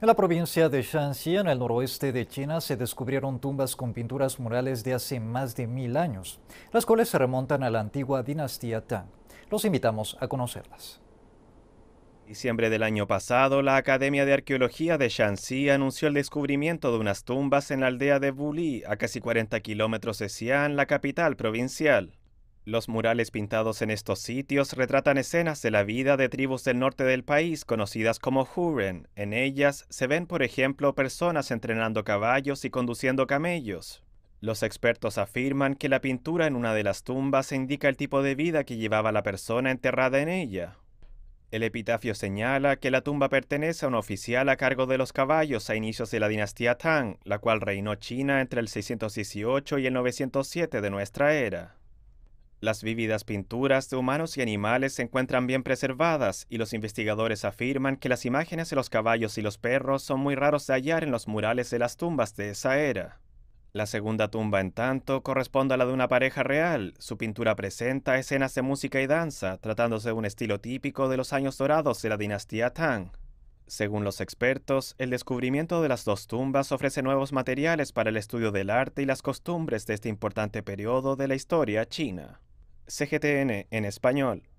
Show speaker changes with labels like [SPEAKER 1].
[SPEAKER 1] En la provincia de Shanxi, en el noroeste de China, se descubrieron tumbas con pinturas murales de hace más de mil años, las cuales se remontan a la antigua dinastía Tang. Los invitamos a conocerlas.
[SPEAKER 2] En diciembre del año pasado, la Academia de Arqueología de Shanxi anunció el descubrimiento de unas tumbas en la aldea de Buli, a casi 40 kilómetros de Xi'an, la capital provincial. Los murales pintados en estos sitios retratan escenas de la vida de tribus del norte del país conocidas como Huren. En ellas se ven, por ejemplo, personas entrenando caballos y conduciendo camellos. Los expertos afirman que la pintura en una de las tumbas indica el tipo de vida que llevaba la persona enterrada en ella. El epitafio señala que la tumba pertenece a un oficial a cargo de los caballos a inicios de la dinastía Tang, la cual reinó China entre el 618 y el 907 de nuestra era. Las vívidas pinturas de humanos y animales se encuentran bien preservadas y los investigadores afirman que las imágenes de los caballos y los perros son muy raros de hallar en los murales de las tumbas de esa era. La segunda tumba, en tanto, corresponde a la de una pareja real. Su pintura presenta escenas de música y danza, tratándose de un estilo típico de los años dorados de la dinastía Tang. Según los expertos, el descubrimiento de las dos tumbas ofrece nuevos materiales para el estudio del arte y las costumbres de este importante periodo de la historia china. CGTN en español